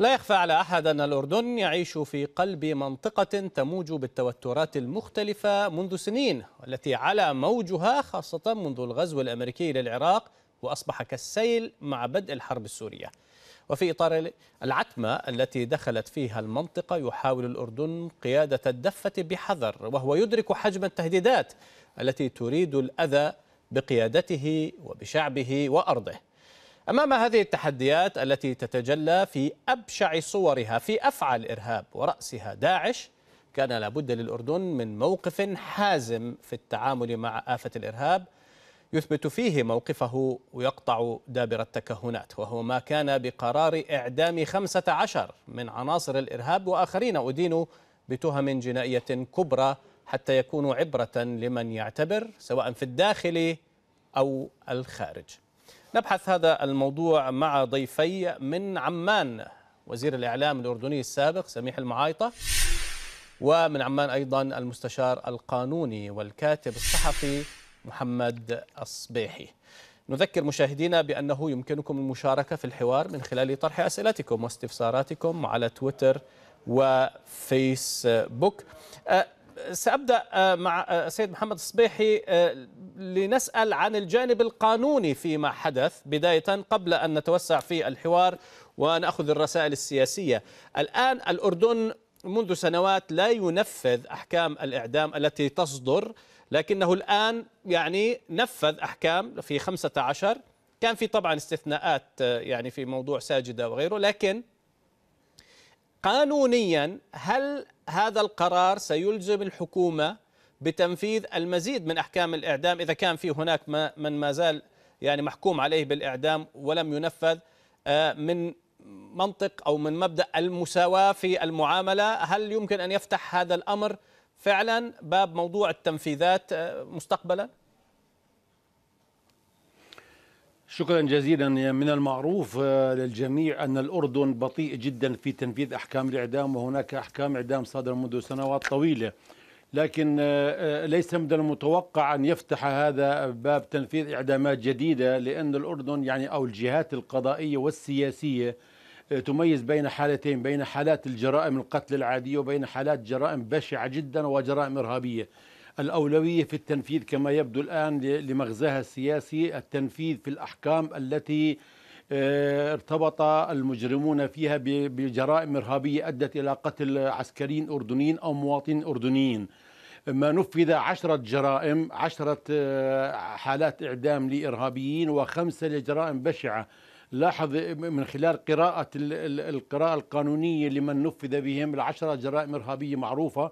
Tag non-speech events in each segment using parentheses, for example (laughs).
لا يخفى على أحد أن الأردن يعيش في قلب منطقة تموج بالتوترات المختلفة منذ سنين والتي على موجها خاصة منذ الغزو الأمريكي للعراق وأصبح كالسيل مع بدء الحرب السورية وفي إطار العتمة التي دخلت فيها المنطقة يحاول الأردن قيادة الدفة بحذر وهو يدرك حجم التهديدات التي تريد الأذى بقيادته وبشعبه وأرضه أمام هذه التحديات التي تتجلى في أبشع صورها في أفعى الإرهاب ورأسها داعش كان لابد للأردن من موقف حازم في التعامل مع آفة الإرهاب يثبت فيه موقفه ويقطع دابر التكهنات وهو ما كان بقرار إعدام 15 من عناصر الإرهاب وآخرين أدينوا بتهم جنائية كبرى حتى يكونوا عبرة لمن يعتبر سواء في الداخل أو الخارج نبحث هذا الموضوع مع ضيفي من عمان وزير الإعلام الأردني السابق سميح المعايطة ومن عمان أيضا المستشار القانوني والكاتب الصحفي محمد الصبيحي نذكر مشاهدينا بأنه يمكنكم المشاركة في الحوار من خلال طرح أسئلتكم واستفساراتكم على تويتر وفيسبوك أه، سأبدأ آه، مع السيد آه، محمد الصبيحي آه، لنسأل عن الجانب القانوني فيما حدث بداية قبل أن نتوسع في الحوار ونأخذ الرسائل السياسية الآن الأردن منذ سنوات لا ينفذ أحكام الإعدام التي تصدر لكنه الآن يعني نفذ أحكام في 15 كان في طبعا استثناءات يعني في موضوع ساجدة وغيره لكن قانونيا هل هذا القرار سيلزم الحكومة بتنفيذ المزيد من أحكام الإعدام إذا كان في هناك ما من ما زال يعني محكوم عليه بالإعدام ولم ينفذ آه، من منطق أو من مبدأ المساواة في المعاملة هل يمكن أن يفتح هذا الأمر فعلا باب موضوع التنفيذات آه، مستقبلا؟ شكرا جزيلا من المعروف آه، للجميع أن الأردن بطيء جدا في تنفيذ أحكام الإعدام وهناك أحكام إعدام صادرة منذ سنوات طويلة لكن آه، آه، ليس من المتوقع أن يفتح هذا باب تنفيذ إعدامات جديدة لأن الأردن يعني أو الجهات القضائية والسياسية تميز بين حالتين بين حالات الجرائم القتل العادية وبين حالات جرائم بشعة جدا وجرائم إرهابية الأولوية في التنفيذ كما يبدو الآن لمغزاها السياسي التنفيذ في الأحكام التي آه، ارتبط المجرمون فيها بجرائم إرهابية أدت إلى قتل عسكريين أردنيين أو مواطنين أردنيين ما نفذ عشرة جرائم عشرة آه، حالات إعدام لإرهابيين وخمسة لجرائم بشعة لاحظ من خلال قراءة القراءة القانونية لمن نفذ بهم العشرة جرائم إرهابية معروفة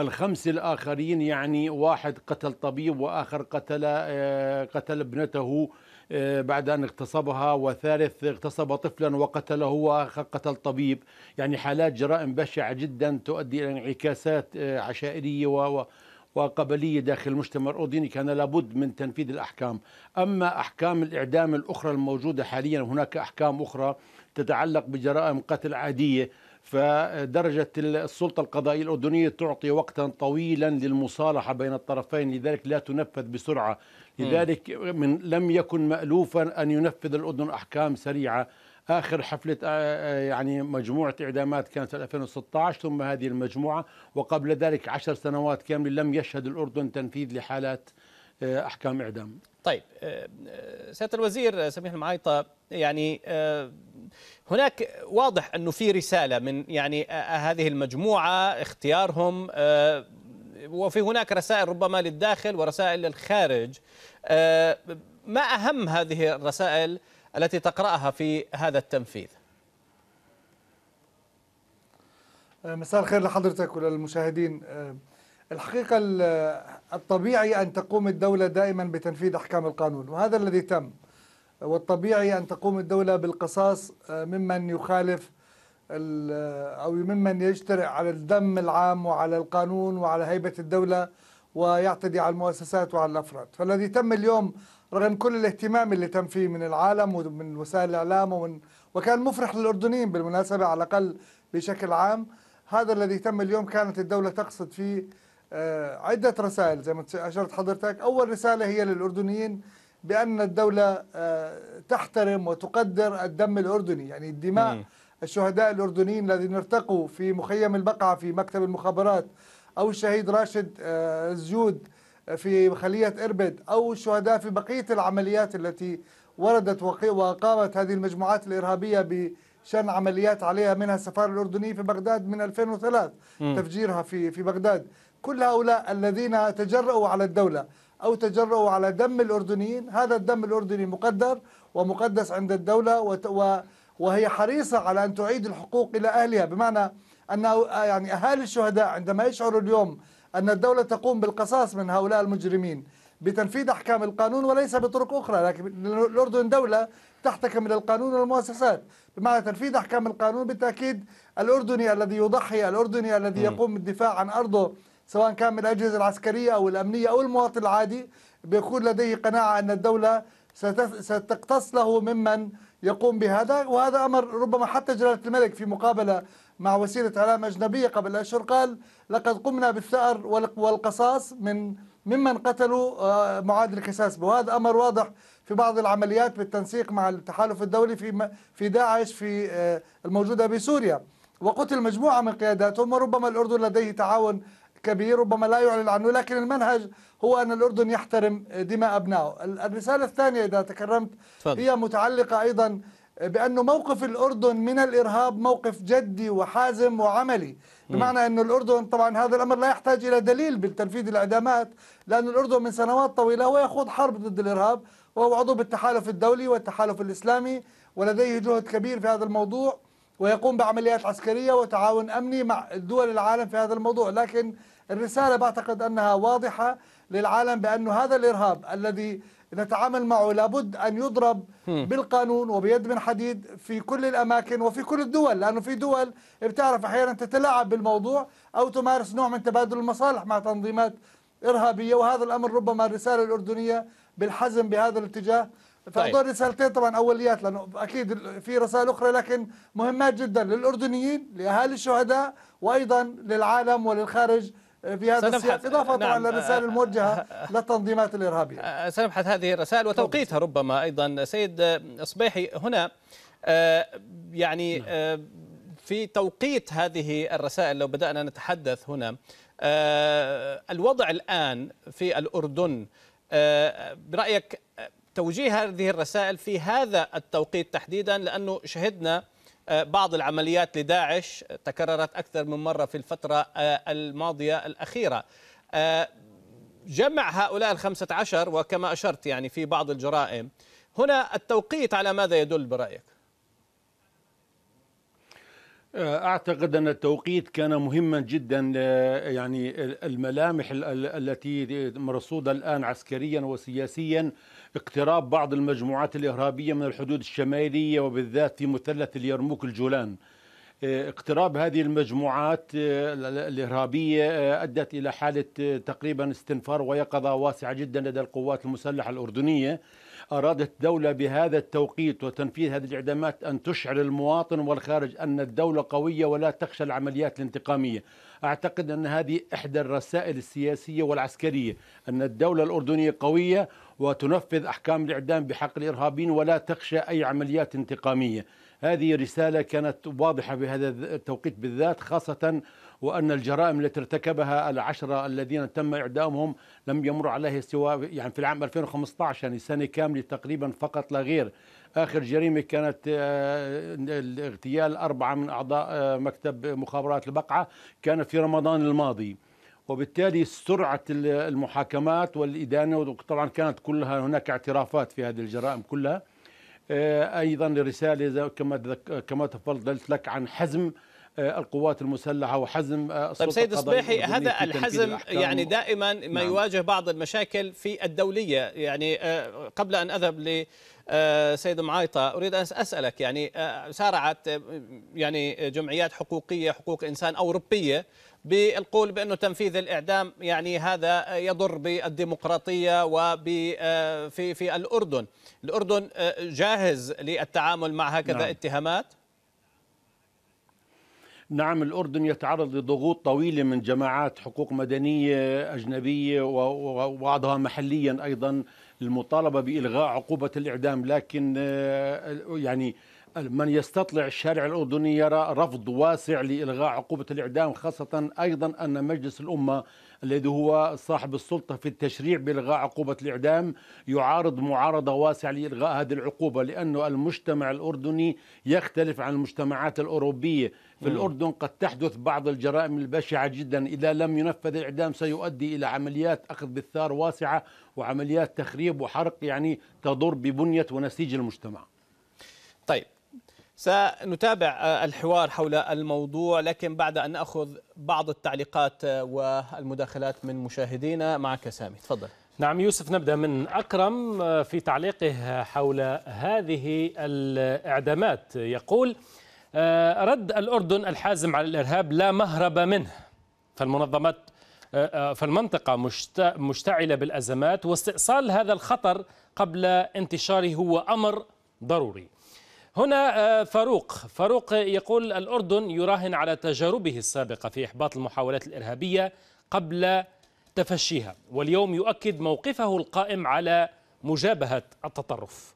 الخمس الآخرين يعني واحد قتل طبيب وآخر قتل آه، قتل ابنته آه، بعد أن اغتصبها وثالث اغتصب طفلا وقتله وآخر قتل طبيب يعني حالات جرائم بشعة جدا تؤدي إلى انعكاسات آه، عشائرية و وقبلية داخل المجتمع الأردني كان لابد من تنفيذ الأحكام أما أحكام الإعدام الأخرى الموجودة حاليا هناك أحكام أخرى تتعلق بجرائم قتل عادية فدرجة السلطة القضائية الأردنية تعطي وقتا طويلا للمصالحة بين الطرفين لذلك لا تنفذ بسرعة لذلك من لم يكن مألوفا أن ينفذ الأردن أحكام سريعة اخر حفله آه، آه، يعني مجموعه اعدامات كانت في 2016 ثم هذه المجموعه وقبل ذلك عشر سنوات كامله لم يشهد الاردن تنفيذ لحالات آه، احكام اعدام. طيب سياده الوزير سميح المعايطه يعني هناك واضح انه في رساله من يعني آه، آه، هذه المجموعه اختيارهم آه، وفي هناك رسائل ربما للداخل ورسائل للخارج ما اهم هذه الرسائل التي تقراها في هذا التنفيذ مساء الخير لحضرتك وللمشاهدين الحقيقه الطبيعي ان تقوم الدوله دائما بتنفيذ احكام القانون وهذا الذي تم والطبيعي أن تقوم الدولة بالقصاص آه، ممن يخالف آه، أو ممن يجترئ على الدم العام وعلى القانون وعلى هيبة الدولة ويعتدي على المؤسسات وعلى الأفراد فالذي تم اليوم رغم كل الاهتمام اللي تم فيه من العالم ومن وسائل الإعلام ومن وكان مفرح للأردنيين بالمناسبة على الأقل بشكل عام هذا الذي تم اليوم كانت الدولة تقصد فيه آه، عدة رسائل زي ما أشرت حضرتك أول رسالة هي للأردنيين بأن الدولة آه، تحترم وتقدر الدم الأردني يعني الدماء الشهداء الأردنيين الذين ارتقوا في مخيم البقعة في مكتب المخابرات أو الشهيد راشد آه، الزيود آه، في خلية إربد أو الشهداء في بقية العمليات التي وردت وقامت هذه المجموعات الإرهابية بشن عمليات عليها منها السفارة الأردنية في بغداد من 2003 م. تفجيرها في في بغداد كل هؤلاء الذين تجرؤوا على الدولة أو تجرؤوا على دم الأردنيين هذا الدم الأردني مقدر ومقدس عند الدولة وهي حريصة على أن تعيد الحقوق إلى أهلها بمعنى أن يعني أهالي الشهداء عندما يشعروا اليوم أن الدولة تقوم بالقصاص من هؤلاء المجرمين بتنفيذ أحكام القانون وليس بطرق أخرى لكن الأردن دولة تحتكم إلى القانون والمؤسسات بمعنى تنفيذ أحكام القانون بالتأكيد الأردني الذي يضحي الأردني الذي يقوم بالدفاع عن أرضه سواء كان من الأجهزة العسكرية أو الأمنية أو المواطن العادي بيكون لديه قناعة أن الدولة ستقتص له ممن يقوم بهذا وهذا أمر ربما حتى جلالة الملك في مقابلة مع وسيلة إعلام أجنبية قبل أشهر قال لقد قمنا بالثأر والقصاص من ممن قتلوا آه، معاد الكساس وهذا أمر واضح في بعض العمليات بالتنسيق مع التحالف الدولي في في داعش في آه، الموجودة بسوريا وقتل مجموعة من قياداتهم وربما الأردن لديه تعاون كبير ربما لا يعلن عنه لكن المنهج هو أن الأردن يحترم دماء أبنائه الرسالة الثانية إذا تكرمت فضل. هي متعلقة أيضا بأن موقف الأردن من الإرهاب موقف جدي وحازم وعملي بمعنى أن الأردن طبعا هذا الأمر لا يحتاج إلى دليل بالتنفيذ الإعدامات لأن الأردن من سنوات طويلة هو يخوض حرب ضد الإرهاب وهو عضو بالتحالف الدولي والتحالف الإسلامي ولديه جهد كبير في هذا الموضوع ويقوم بعمليات عسكرية وتعاون أمني مع دول العالم في هذا الموضوع لكن الرسالة بعتقد أنها واضحة للعالم بأن هذا الإرهاب الذي نتعامل معه لابد أن يضرب بالقانون وبيد من حديد في كل الأماكن وفي كل الدول لأنه في دول بتعرف أحيانا تتلاعب بالموضوع أو تمارس نوع من تبادل المصالح مع تنظيمات إرهابية وهذا الأمر ربما الرسالة الأردنية بالحزم بهذا الاتجاه فهذول طيب. رسالتين طبعا اوليات لانه اكيد في رسائل اخرى لكن مهمات جدا للاردنيين لاهالي الشهداء وايضا للعالم وللخارج في هذا السياق إضافة نعم طبعا للرسائل الموجهة (laughs) للتنظيمات الإرهابية أه، سنبحث هذه الرسائل وتوقيتها ربما أيضا سيد أه، صبيحي هنا أه، يعني نعم. في توقيت هذه الرسائل لو بدأنا نتحدث هنا الوضع الآن في الأردن برأيك توجيه هذه الرسائل في هذا التوقيت تحديدا لأنه شهدنا بعض العمليات لداعش تكررت أكثر من مرة في الفترة آه، الماضية الأخيرة آه، جمع هؤلاء الخمسة عشر وكما أشرت يعني في بعض الجرائم هنا التوقيت على ماذا يدل برأيك؟ آه، اعتقد ان التوقيت كان مهما جدا يعني الملامح التي مرصوده الان عسكريا وسياسيا اقتراب بعض المجموعات الإرهابية من الحدود الشمالية وبالذات في مثلث اليرموك الجولان آه، اقتراب هذه المجموعات آه، الإرهابية آه، أدت إلى حالة تقريبا استنفار ويقظة واسعة جدا لدى القوات المسلحة الأردنية أرادت دوله بهذا التوقيت وتنفيذ هذه الإعدامات أن تشعر المواطن والخارج أن الدولة قوية ولا تخشى العمليات الانتقامية أعتقد أن هذه إحدى الرسائل السياسية والعسكرية أن الدولة الأردنية قوية وتنفذ أحكام الإعدام بحق الإرهابيين ولا تخشى أي عمليات انتقامية هذه رسالة كانت واضحة بهذا التوقيت بالذات خاصة وأن الجرائم التي ارتكبها العشرة الذين تم إعدامهم لم يمر عليها سوى يعني في العام 2015 يعني سنة كاملة تقريبا فقط لا غير آخر جريمة كانت آه، اغتيال أربعة من أعضاء آه، مكتب مخابرات البقعة كانت في رمضان الماضي وبالتالي سرعة المحاكمات والإدانة وطبعا كانت كلها هناك اعترافات في هذه الجرائم كلها آه، أيضا رسالة كما كما تفضلت لك عن حزم آه، القوات المسلحه وحزم آه، طيب سيد الصبيحي هذا الحزم يعني دائما ما نعم. يواجه بعض المشاكل في الدوليه يعني قبل ان اذهب ل سيد معايطة أريد أن أسألك يعني سارعت يعني جمعيات حقوقية حقوق إنسان أوروبية بالقول بأنه تنفيذ الإعدام يعني هذا يضر بالديمقراطية وفي آه، في الأردن الأردن آه، جاهز للتعامل مع هكذا نعم. اتهامات؟ نعم الأردن يتعرض لضغوط طويلة من جماعات حقوق مدنية أجنبية وبعضها محليا أيضا المطالبة بإلغاء عقوبة الإعدام لكن آه، يعني من يستطلع الشارع الأردني يرى رفض واسع لإلغاء عقوبة الإعدام خاصة أيضا أن مجلس الأمة الذي هو صاحب السلطة في التشريع بإلغاء عقوبة الإعدام يعارض معارضة واسعة لإلغاء هذه العقوبة لأن المجتمع الأردني يختلف عن المجتمعات الأوروبية في الأردن قد تحدث بعض الجرائم البشعة جدا إذا لم ينفذ الإعدام سيؤدي إلى عمليات أخذ بالثار واسعة وعمليات تخريب وحرق يعني تضر ببنية ونسيج المجتمع طيب سنتابع آه، الحوار حول الموضوع لكن بعد أن ناخذ بعض التعليقات آه، والمداخلات من مشاهدينا معك سامي تفضل نعم يوسف نبدأ من أكرم آه، في تعليقه حول هذه الإعدامات يقول رد الأردن الحازم على الإرهاب لا مهرب منه فالمنظمات فالمنطقة مشتعلة بالأزمات واستئصال هذا الخطر قبل انتشاره هو أمر ضروري هنا آه، فاروق فاروق يقول الأردن يراهن على تجاربه السابقة في إحباط المحاولات الإرهابية قبل تفشيها واليوم يؤكد موقفه القائم على مجابهة التطرف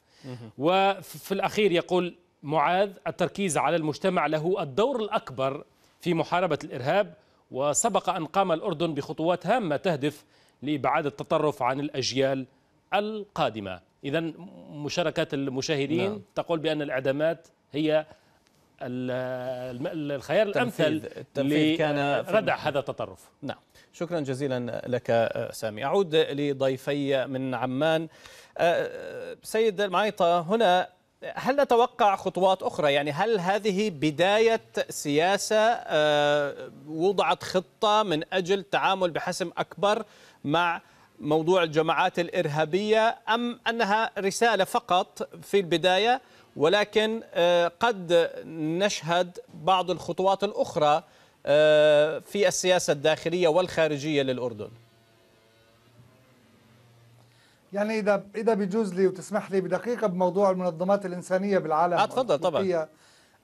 وفي الأخير يقول معاذ التركيز على المجتمع له الدور الأكبر في محاربة الإرهاب وسبق أن قام الأردن بخطوات هامة تهدف لإبعاد التطرف عن الأجيال القادمة إذا مشاركة المشاهدين نعم. تقول بأن الإعدامات هي الخيار الامثل لردع ردع هذا التطرف نعم شكرا جزيلا لك سامي اعود لضيفي من عمان أه، سيد المعيطه هنا هل نتوقع خطوات اخرى يعني هل هذه بدايه سياسه أه، وضعت خطه من اجل تعامل بحسم اكبر مع موضوع الجماعات الإرهابية أم أنها رسالة فقط في البداية ولكن آه، قد نشهد بعض الخطوات الأخرى آه، في السياسة الداخلية والخارجية للأردن يعني إذا إذا بيجوز لي وتسمح لي بدقيقة بموضوع المنظمات الإنسانية بالعالم أتفضل آه، طبعا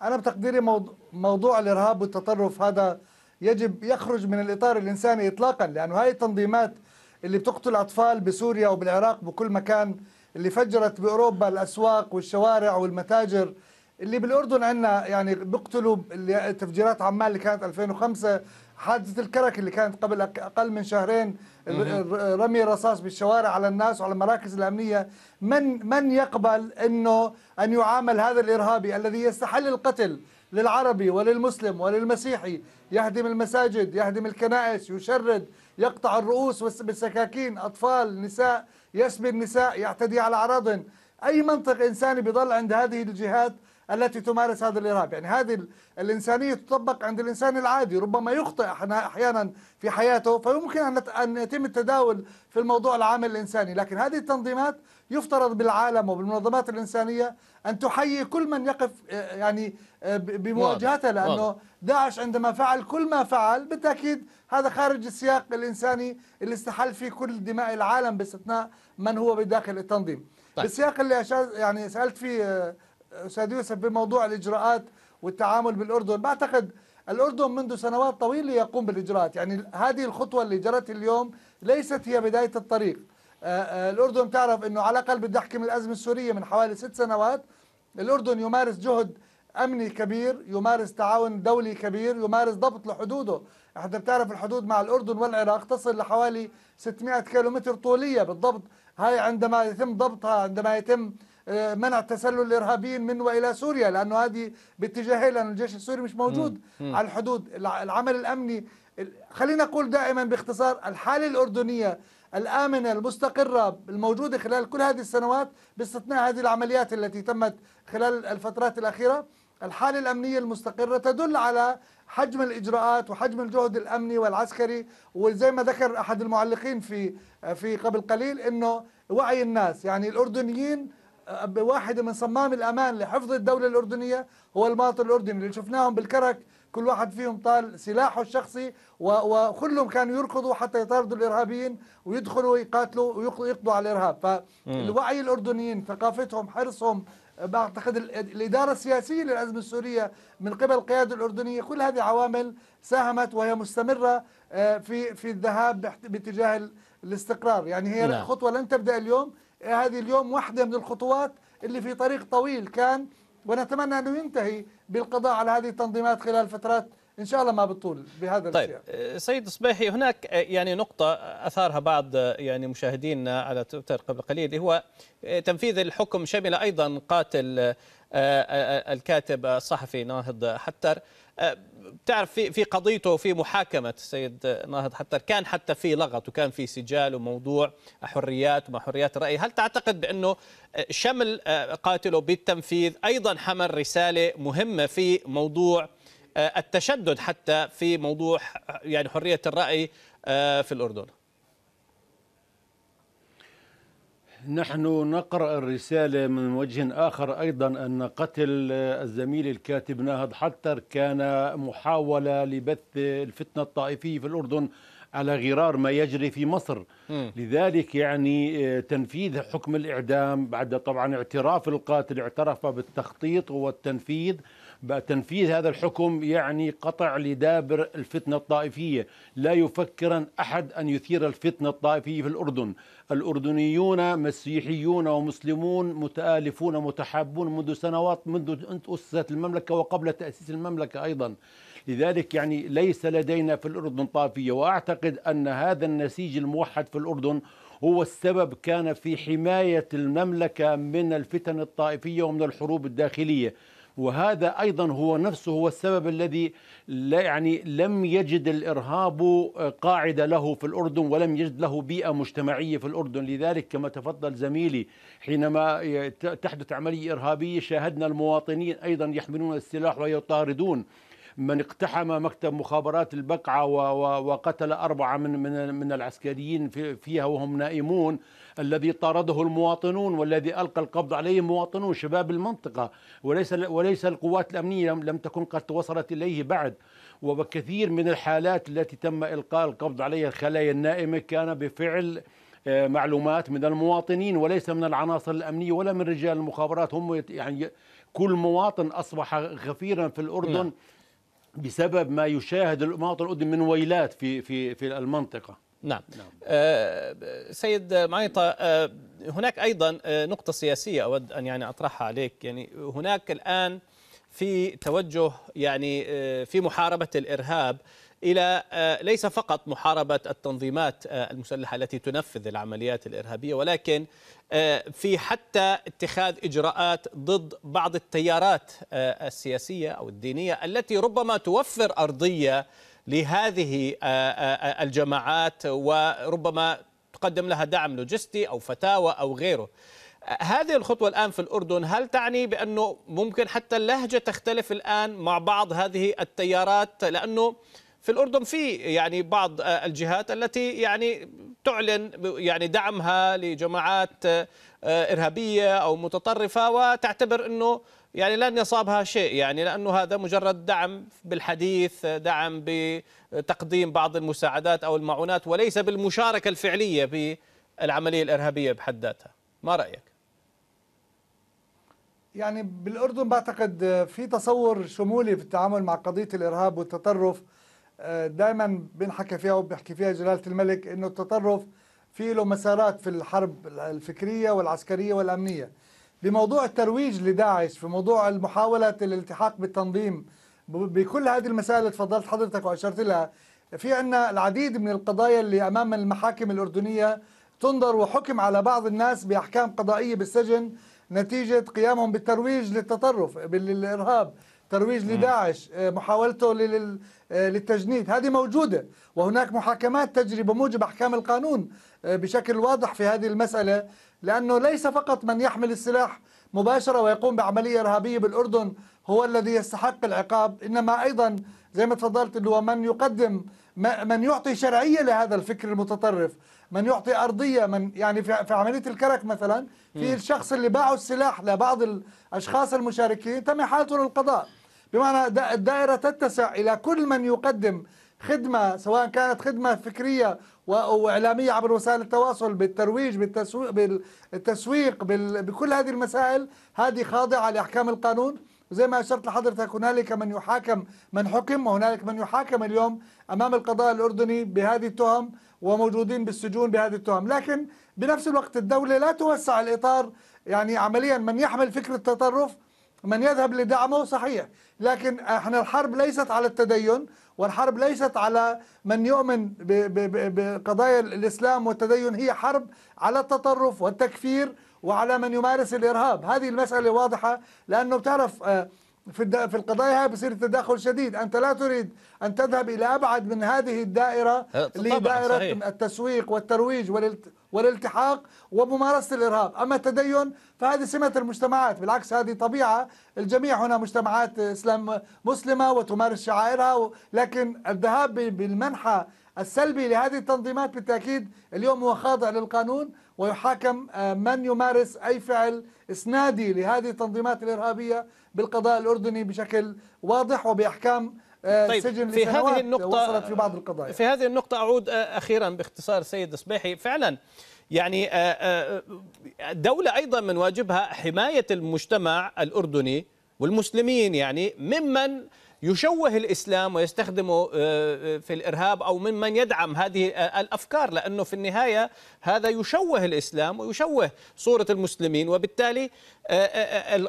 أنا بتقديري موضوع, موضوع الإرهاب والتطرف هذا يجب يخرج من الإطار الإنساني إطلاقا لأنه هاي التنظيمات اللي بتقتل أطفال بسوريا وبالعراق بكل مكان اللي فجرت بأوروبا الأسواق والشوارع والمتاجر اللي بالأردن عندنا يعني بيقتلوا تفجيرات عمان اللي كانت 2005 حادثة الكرك اللي كانت قبل أقل من شهرين رمي رصاص بالشوارع على الناس وعلى المراكز الأمنية من من يقبل أنه أن يعامل هذا الإرهابي الذي يستحل القتل للعربي وللمسلم وللمسيحي يهدم المساجد يهدم الكنائس يشرد يقطع الرؤوس بالسكاكين أطفال نساء يسبي النساء يعتدي على أعراضهن أي منطق إنساني بيضل عند هذه الجهات التي تمارس هذا الإرهاب يعني هذه الإنسانية تطبق عند الإنسان العادي ربما يخطئ أحيانا في حياته فيمكن أن يتم التداول في الموضوع العام الإنساني لكن هذه التنظيمات يفترض بالعالم وبالمنظمات الإنسانية أن تحيي كل من يقف آه، يعني آه، بمواجهتها لأنه داعش عندما فعل كل ما فعل بالتأكيد هذا خارج السياق الإنساني اللي استحل فيه كل دماء العالم باستثناء من هو بداخل التنظيم طيب. بالسياق اللي يعني سألت فيه آه، أستاذ يوسف بموضوع الإجراءات والتعامل بالأردن بعتقد الأردن منذ سنوات طويلة يقوم بالإجراءات يعني هذه الخطوة اللي جرت اليوم ليست هي بداية الطريق آه، آه، الأردن تعرف أنه على الأقل بدي أحكي من الأزمة السورية من حوالي ست سنوات الأردن يمارس جهد أمني كبير يمارس تعاون دولي كبير يمارس ضبط لحدوده حتى بتعرف الحدود مع الأردن والعراق تصل لحوالي 600 كيلومتر طولية بالضبط هاي عندما يتم ضبطها عندما يتم آه، منع تسلل الارهابيين من والى سوريا لانه هذه باتجاهين لانه الجيش السوري مش موجود مم. على الحدود العمل الامني خلينا نقول دائما باختصار الحاله الاردنيه الآمنة المستقرة الموجودة خلال كل هذه السنوات باستثناء هذه العمليات التي تمت خلال الفترات الأخيرة الحالة الأمنية المستقرة تدل على حجم الإجراءات وحجم الجهد الأمني والعسكري وزي ما ذكر أحد المعلقين في في قبل قليل أنه وعي الناس يعني الأردنيين آه، بواحد من صمام الأمان لحفظ الدولة الأردنية هو المواطن الأردني اللي شفناهم بالكرك كل واحد فيهم طال سلاحه الشخصي وكلهم كانوا يركضوا حتى يطاردوا الارهابيين ويدخلوا يقاتلوا ويقضوا على الارهاب فالوعي الاردنيين ثقافتهم حرصهم بعتقد الاداره السياسيه للازمه السوريه من قبل القياده الاردنيه كل هذه عوامل ساهمت وهي مستمره آه، في في الذهاب باتجاه الاستقرار يعني هي لا. نعم. خطوه لن تبدا اليوم هذه اليوم واحده من الخطوات اللي في طريق طويل كان ونتمنى أنه ينتهي بالقضاء على هذه التنظيمات خلال فترات ان شاء الله ما بتطول بهذا طيب السياق. آه، سيد صبيحي هناك آه، يعني نقطه اثارها بعض آه، يعني مشاهدينا على تويتر قبل قليل هو تنفيذ الحكم شمل ايضا قاتل الكاتب الصحفي ناهض حتر بتعرف في في قضيته في محاكمه السيد ناهض حتى كان حتى في لغط وكان في سجال وموضوع حريات وما حريات الراي، هل تعتقد بانه شمل قاتله بالتنفيذ ايضا حمل رساله مهمه في موضوع التشدد حتى في موضوع يعني حريه الراي في الاردن؟ نحن نقرأ الرسالة من وجه آخر أيضا أن قتل الزميل الكاتب ناهض حتر كان محاولة لبث الفتنة الطائفية في الأردن على غرار ما يجري في مصر م. لذلك يعني آه، تنفيذ حكم الإعدام بعد طبعا اعتراف القاتل اعترف بالتخطيط والتنفيذ تنفيذ هذا الحكم يعني قطع لدابر الفتنة الطائفية لا يفكر أحد أن يثير الفتنة الطائفية في الأردن الأردنيون مسيحيون ومسلمون متآلفون متحابون منذ سنوات منذ أن أسست المملكة وقبل تأسيس المملكة أيضا لذلك يعني ليس لدينا في الأردن طائفية وأعتقد أن هذا النسيج الموحد في الأردن هو السبب كان في حماية المملكة من الفتن الطائفية ومن الحروب الداخلية وهذا أيضا هو نفسه هو السبب الذي لا يعني لم يجد الإرهاب قاعدة له في الأردن ولم يجد له بيئة مجتمعية في الأردن لذلك كما تفضل زميلي حينما تحدث عملية إرهابية شاهدنا المواطنين أيضا يحملون السلاح ويطاردون من اقتحم مكتب مخابرات البقعة وقتل أربعة من من من العسكريين فيها وهم نائمون الذي طارده المواطنون والذي ألقى القبض عليه مواطنون شباب المنطقة وليس وليس القوات الأمنية لم تكن قد وصلت إليه بعد وكثير من الحالات التي تم إلقاء القبض عليها الخلايا النائمة كان بفعل آه، معلومات من المواطنين وليس من العناصر الأمنية ولا من رجال المخابرات هم يعني كل مواطن أصبح غفيرا في الأردن نعم. بسبب ما يشاهد المواطن الأردني من ويلات في في في المنطقة نعم, نعم. آه سيد معيطة آه هناك أيضا آه، نقطة سياسية أود أن يعني أطرحها عليك يعني هناك الآن في توجه يعني آه، في محاربة الإرهاب إلى آه، ليس فقط محاربة التنظيمات آه، المسلحة التي تنفذ العمليات الإرهابية ولكن آه، في حتى اتخاذ إجراءات ضد بعض التيارات السياسية أو الدينية التي ربما توفر أرضية لهذه الجماعات وربما تقدم لها دعم لوجستي أو فتاوى أو غيره هذه الخطوة الآن في الأردن هل تعني بأنه ممكن حتى اللهجة تختلف الآن مع بعض هذه التيارات لأنه في الأردن في يعني بعض الجهات التي يعني تعلن يعني دعمها لجماعات آه، آه، إرهابية أو متطرفة وتعتبر أنه يعني لن يصابها شيء يعني لأنه هذا مجرد دعم بالحديث دعم بتقديم بعض المساعدات أو المعونات وليس بالمشاركة الفعلية بالعملية الإرهابية بحد ذاتها ما رأيك؟ يعني بالأردن بعتقد في تصور شمولي في التعامل مع قضية الإرهاب والتطرف آه، دائما بنحكى فيها وبيحكي فيها جلاله الملك انه التطرف في له مسارات في الحرب الفكريه والعسكريه والامنيه بموضوع الترويج لداعش في موضوع محاوله الالتحاق بالتنظيم بكل هذه المسائل اللي تفضلت حضرتك واشرت لها في عندنا العديد من القضايا اللي امام المحاكم الاردنيه تنظر وحكم على بعض الناس باحكام قضائيه بالسجن نتيجه قيامهم بالترويج للتطرف للارهاب ترويج لداعش آه، محاولته لل آه، للتجنيد هذه موجودة وهناك محاكمات تجري بموجب أحكام القانون آه، بشكل واضح في هذه المسألة لأنه ليس فقط من يحمل السلاح مباشرة ويقوم بعملية إرهابية بالأردن هو الذي يستحق العقاب إنما أيضا زي ما تفضلت اللي هو من يقدم من يعطي شرعية لهذا الفكر المتطرف من يعطي أرضية من يعني في عملية الكرك مثلا في الشخص اللي باعوا السلاح لبعض الأشخاص المشاركين تم إحالته للقضاء بمعنى الدائرة تتسع إلى كل من يقدم خدمة سواء كانت خدمة فكرية وإعلامية عبر وسائل التواصل بالترويج بالتسويق, بالتسويق بكل هذه المسائل هذه خاضعة لأحكام القانون وزي ما أشرت لحضرتك هنالك من يحاكم من حكم وهنالك من يحاكم اليوم أمام القضاء الأردني بهذه التهم وموجودين بالسجون بهذه التهم لكن بنفس الوقت الدولة لا توسع الإطار يعني عمليا من يحمل فكرة التطرف من يذهب لدعمه صحيح لكن احنا الحرب ليست على التدين والحرب ليست على من يؤمن بقضايا الإسلام والتدين هي حرب على التطرف والتكفير وعلى من يمارس الإرهاب هذه المسألة واضحة لأنه بتعرف آه، في في القضايا هاي بصير تداخل شديد انت لا تريد ان تذهب الى ابعد من هذه الدائره لدائره التسويق والترويج والالت... والالتحاق وممارسة الإرهاب أما التدين فهذه سمة المجتمعات بالعكس هذه طبيعة الجميع هنا مجتمعات إسلام مسلمة وتمارس شعائرها لكن الذهاب بالمنحى السلبي لهذه التنظيمات بالتأكيد اليوم هو خاضع للقانون ويحاكم آه، من يمارس أي فعل إسنادي لهذه التنظيمات الإرهابية بالقضاء الأردني بشكل واضح وبأحكام آه، طيب سجن في هذه النقطة وصلت في بعض القضايا في هذه النقطة أعود آه، أخيرا باختصار سيد صبيحي فعلا يعني الدولة آه، أيضا من واجبها حماية المجتمع الأردني والمسلمين يعني ممن يشوه الإسلام ويستخدمه في الإرهاب أو ممن يدعم هذه الأفكار لأنه في النهاية هذا يشوه الإسلام ويشوه صورة المسلمين وبالتالي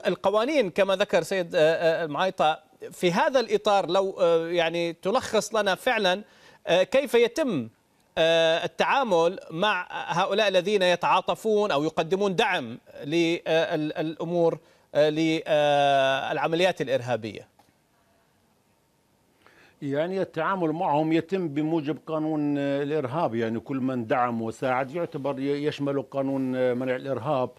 القوانين كما ذكر سيد المعيطة في هذا الإطار لو آه، يعني تلخص لنا فعلا آه، كيف يتم آه، التعامل مع هؤلاء الذين يتعاطفون أو يقدمون دعم للأمور للعمليات الإرهابية يعني التعامل معهم يتم بموجب قانون الإرهاب يعني كل من دعم وساعد يعتبر يشمل قانون منع الإرهاب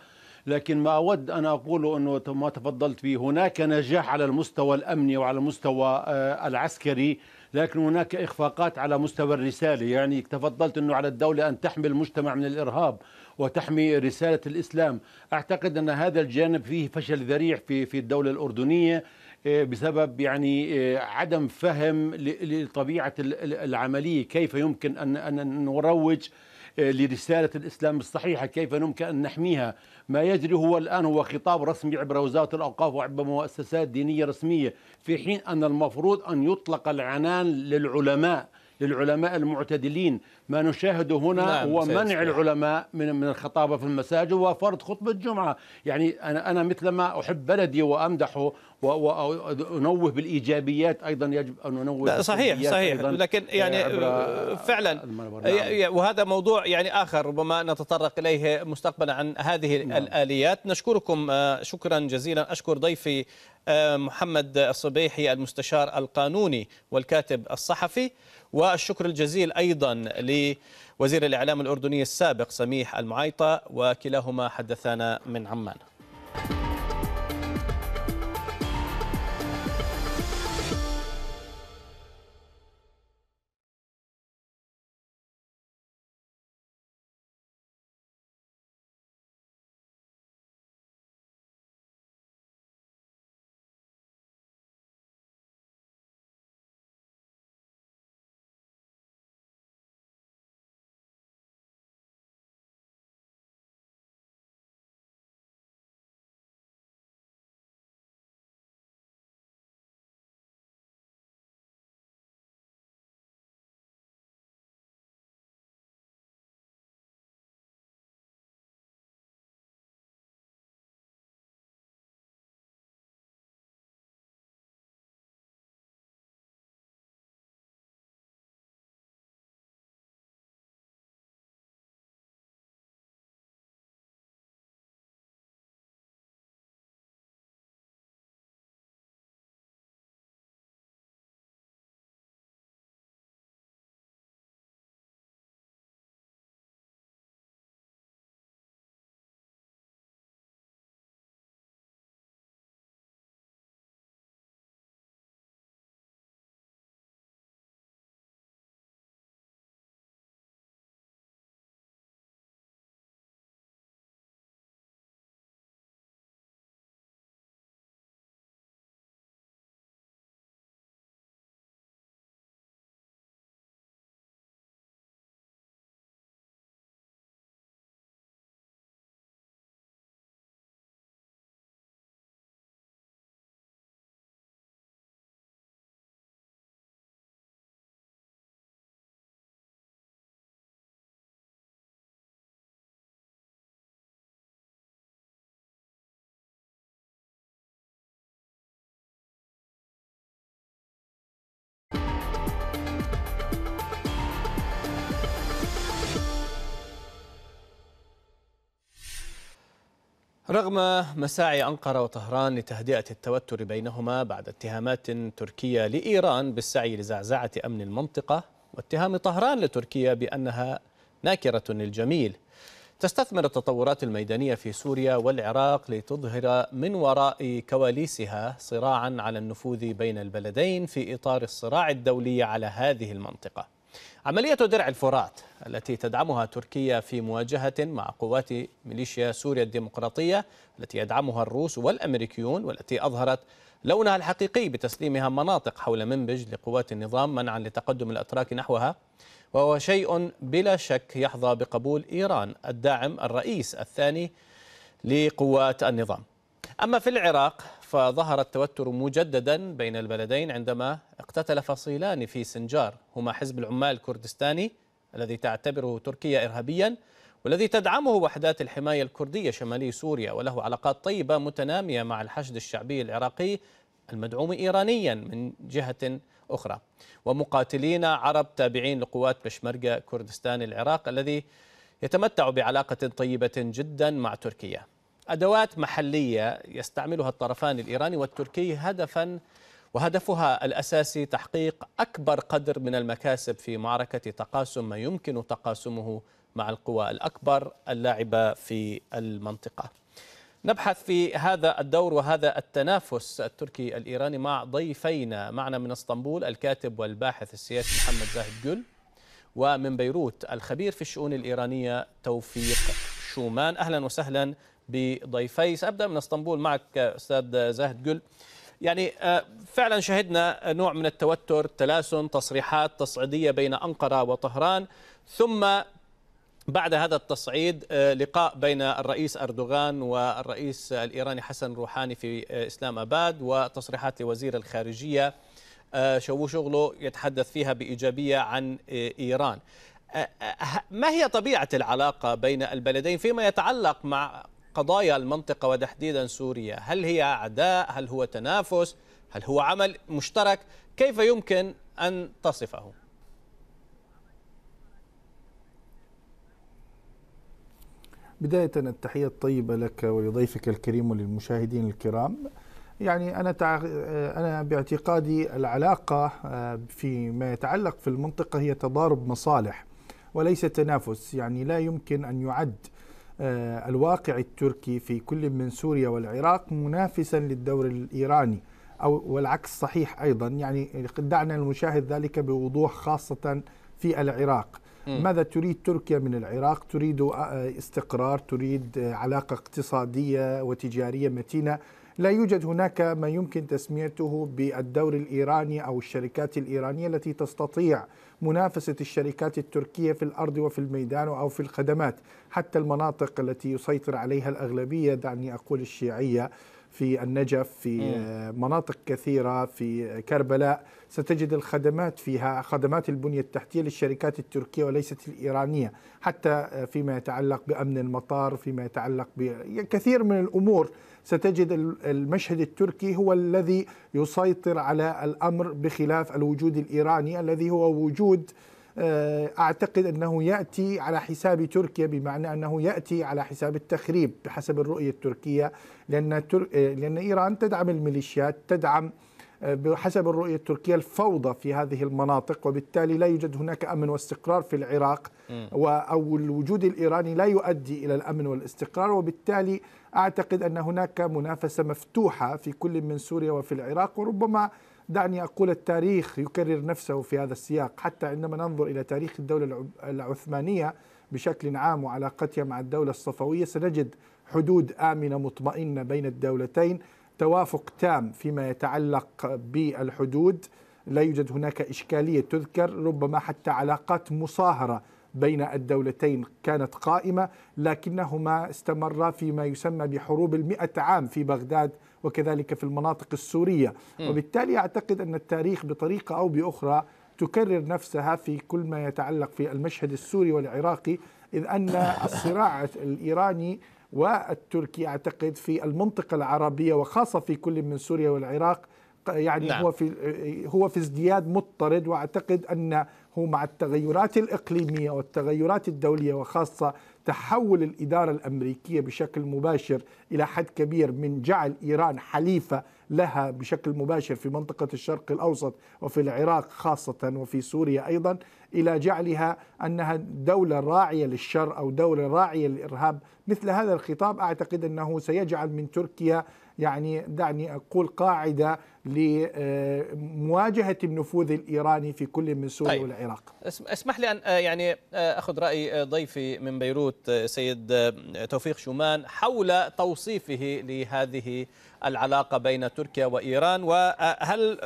لكن ما أود أن أقوله أنه ما تفضلت به هناك نجاح على المستوى الأمني وعلى المستوى آه، العسكري لكن هناك إخفاقات على مستوى الرسالة يعني تفضلت أنه على الدولة أن تحمي المجتمع من الإرهاب وتحمي رسالة الإسلام أعتقد أن هذا الجانب فيه فشل ذريع في في الدولة الأردنية آه، بسبب يعني آه، عدم فهم لطبيعة العملية كيف يمكن أن نروج لرسالة الإسلام الصحيحة كيف يمكن أن نحميها ما يجري هو الآن هو خطاب رسمي عبر وزارة الأوقاف وعبر مؤسسات دينية رسمية في حين أن المفروض أن يطلق العنان للعلماء للعلماء المعتدلين ما نشاهده هنا نعم هو منع سيدي. العلماء من من الخطابه في المساجد وفرض خطبه جمعه يعني انا انا مثل ما احب بلدي وامدحه وانوه بالايجابيات ايضا يجب ان انوه صحيح صحيح صحيح لكن يعني آه، فعلا آه، نعم. وهذا موضوع يعني اخر ربما نتطرق اليه مستقبلا عن هذه نعم. الاليات نشكركم آه، شكرا جزيلا اشكر ضيفي محمد الصبيحي المستشار القانوني والكاتب الصحفي والشكر الجزيل أيضا لوزير الإعلام الأردني السابق سميح المعيطة وكلاهما حدثانا من عمان رغم مساعي أنقرة وطهران لتهدئة التوتر بينهما بعد اتهامات تركيا لإيران بالسعي لزعزعة أمن المنطقة واتهام طهران لتركيا بأنها ناكرة للجميل تستثمر التطورات الميدانية في سوريا والعراق لتظهر من وراء كواليسها صراعا على النفوذ بين البلدين في إطار الصراع الدولي على هذه المنطقة عملية درع الفرات التي تدعمها تركيا في مواجهة مع قوات ميليشيا سوريا الديمقراطية التي يدعمها الروس والأمريكيون والتي أظهرت لونها الحقيقي بتسليمها مناطق حول منبج لقوات النظام منعا لتقدم الأتراك نحوها وهو شيء بلا شك يحظى بقبول إيران الداعم الرئيس الثاني لقوات النظام أما في العراق فظهر التوتر مجددا بين البلدين عندما اقتتل فصيلان في سنجار هما حزب العمال الكردستاني الذي تعتبره تركيا إرهابيا والذي تدعمه وحدات الحماية الكردية شمالي سوريا وله علاقات طيبة متنامية مع الحشد الشعبي العراقي المدعوم إيرانيا من جهة أخرى ومقاتلين عرب تابعين لقوات بشمركة كردستان العراق الذي يتمتع بعلاقة طيبة جدا مع تركيا أدوات محلية يستعملها الطرفان الإيراني والتركي هدفا وهدفها الأساسي تحقيق أكبر قدر من المكاسب في معركة تقاسم ما يمكن تقاسمه مع القوى الأكبر اللاعبة في المنطقة نبحث في هذا الدور وهذا التنافس التركي الإيراني مع ضيفينا معنا من اسطنبول الكاتب والباحث السياسي محمد زاهد جل ومن بيروت الخبير في الشؤون الإيرانية توفيق شومان أهلا وسهلا بضيفي سأبدأ من اسطنبول معك أستاذ زاهد جل يعني آه، فعلا شهدنا نوع من التوتر تلاسن تصريحات تصعيدية بين أنقرة وطهران ثم بعد هذا التصعيد آه، لقاء بين الرئيس أردوغان والرئيس الإيراني حسن روحاني في آه، إسلام أباد وتصريحات لوزير الخارجية شوو شغله يتحدث فيها بإيجابية عن إيران ما هي طبيعة العلاقة بين البلدين فيما يتعلق مع قضايا المنطقة وتحديدا سوريا هل هي أعداء هل هو تنافس هل هو عمل مشترك كيف يمكن أن تصفه بداية التحية الطيبة لك ولضيفك الكريم وللمشاهدين الكرام يعني أنا تع... أنا باعتقادي العلاقة آه، فيما يتعلق في المنطقة هي تضارب مصالح وليس تنافس يعني لا يمكن أن يعد آه، الواقع التركي في كل من سوريا والعراق منافسا للدور الإيراني أو والعكس صحيح أيضا يعني دعنا نشاهد ذلك بوضوح خاصة في العراق ماذا تريد تركيا من العراق تريد آه، استقرار تريد آه، علاقة اقتصادية وتجارية متينة لا يوجد هناك ما يمكن تسميته بالدور الإيراني أو الشركات الإيرانية التي تستطيع منافسة الشركات التركية في الأرض وفي الميدان أو في الخدمات حتى المناطق التي يسيطر عليها الأغلبية دعني أقول الشيعية في النجف في مناطق كثيرة في كربلاء ستجد الخدمات فيها خدمات البنية التحتية للشركات التركية وليست الإيرانية حتى فيما يتعلق بأمن المطار فيما يتعلق بكثير من الأمور ستجد المشهد التركي هو الذي يسيطر على الأمر بخلاف الوجود الإيراني الذي هو وجود آه، أعتقد أنه يأتي على حساب تركيا بمعنى أنه يأتي على حساب التخريب بحسب الرؤية التركية لأن, آه، لأن إيران تدعم الميليشيات تدعم بحسب الرؤية التركية الفوضى في هذه المناطق وبالتالي لا يوجد هناك أمن واستقرار في العراق أو الوجود الإيراني لا يؤدي إلى الأمن والاستقرار وبالتالي أعتقد أن هناك منافسة مفتوحة في كل من سوريا وفي العراق وربما دعني أقول التاريخ يكرر نفسه في هذا السياق حتى عندما ننظر إلى تاريخ الدولة العثمانية بشكل عام وعلاقتها مع الدولة الصفوية سنجد حدود آمنة مطمئنة بين الدولتين توافق تام فيما يتعلق بالحدود لا يوجد هناك إشكالية تذكر ربما حتى علاقات مصاهرة بين الدولتين كانت قائمة لكنهما استمرا فيما يسمى بحروب المئة عام في بغداد وكذلك في المناطق السورية وبالتالي أعتقد أن التاريخ بطريقة أو بأخرى تكرر نفسها في كل ما يتعلق في المشهد السوري والعراقي إذ أن الصراع الإيراني والتركي اعتقد في المنطقه العربيه وخاصه في كل من سوريا والعراق يعني نعم. هو في هو في ازدياد مضطرد واعتقد انه مع التغيرات الاقليميه والتغيرات الدوليه وخاصه تحول الاداره الامريكيه بشكل مباشر الى حد كبير من جعل ايران حليفه لها بشكل مباشر في منطقة الشرق الأوسط وفي العراق خاصة وفي سوريا أيضا إلى جعلها أنها دولة راعية للشر أو دولة راعية للإرهاب مثل هذا الخطاب أعتقد أنه سيجعل من تركيا يعني دعني أقول قاعدة لمواجهه النفوذ الايراني في كل من سوريا طيب. والعراق. اسمح لي ان آه، يعني آه، اخذ راي آه، ضيفي من بيروت سيد توفيق شومان حول توصيفه لهذه العلاقه بين تركيا وايران وهل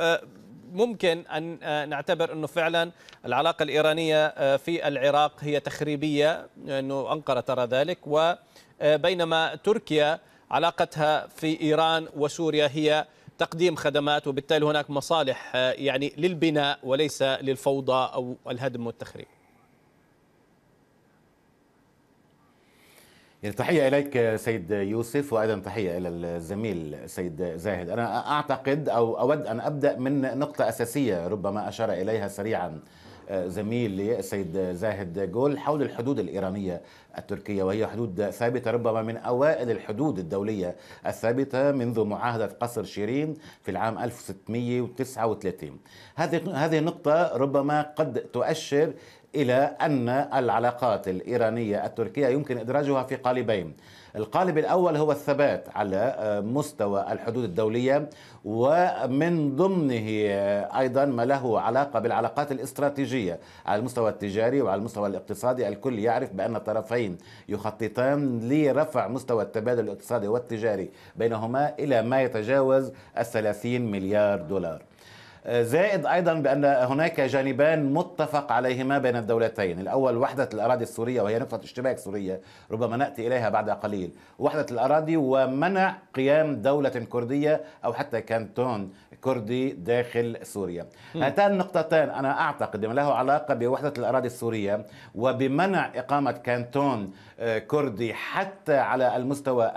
ممكن أن نعتبر أنه فعلا العلاقة الإيرانية في العراق هي تخريبية أنه أنقرة ترى ذلك وبينما تركيا علاقتها في إيران وسوريا هي تقديم خدمات وبالتالي هناك مصالح آه، يعني للبناء وليس للفوضى أو الهدم والتخريب يعني تحية إليك آه، سيد يوسف وأيضا تحية إلى الزميل سيد زاهد أنا أعتقد أو أود أن أبدأ من نقطة أساسية ربما أشار إليها سريعا زميل لي السيد زاهد جول حول الحدود الإيرانية التركية وهي حدود ثابتة ربما من أوائل الحدود الدولية الثابتة منذ معاهدة قصر شيرين في العام 1639 هذه هذه النقطة ربما قد تؤشر إلى أن العلاقات الإيرانية التركية يمكن إدراجها في قالبين القالب الأول هو الثبات على آه، مستوى الحدود الدولية ومن ضمنه آه، أيضا ما له علاقة بالعلاقات الاستراتيجية على المستوى التجاري وعلى المستوى الاقتصادي الكل يعرف بأن الطرفين يخططان لرفع مستوى التبادل الاقتصادي والتجاري بينهما إلى ما يتجاوز الثلاثين مليار دولار زائد أيضا بأن هناك جانبان متفق عليهما بين الدولتين الأول وحدة الأراضي السورية وهي نقطة اشتباك سورية ربما نأتي إليها بعد قليل وحدة الأراضي ومنع قيام دولة كردية أو حتى كانتون كردي داخل سوريا هاتان النقطتان أنا أعتقد ما له علاقة بوحدة الأراضي السورية وبمنع إقامة كانتون كردي حتى على المستوى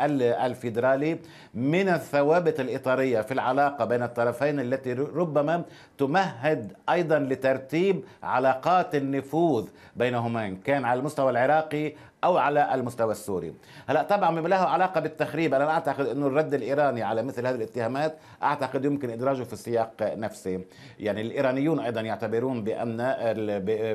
الفيدرالي من الثوابت الإطارية في العلاقة بين الطرفين التي ربما تمهد أيضا لترتيب علاقات النفوذ بينهما كان على المستوى العراقي او على المستوى السوري هلا طبعا بما له علاقه بالتخريب انا اعتقد انه الرد الايراني على مثل هذه الاتهامات اعتقد يمكن ادراجه في السياق نفسه يعني الايرانيون ايضا يعتبرون بان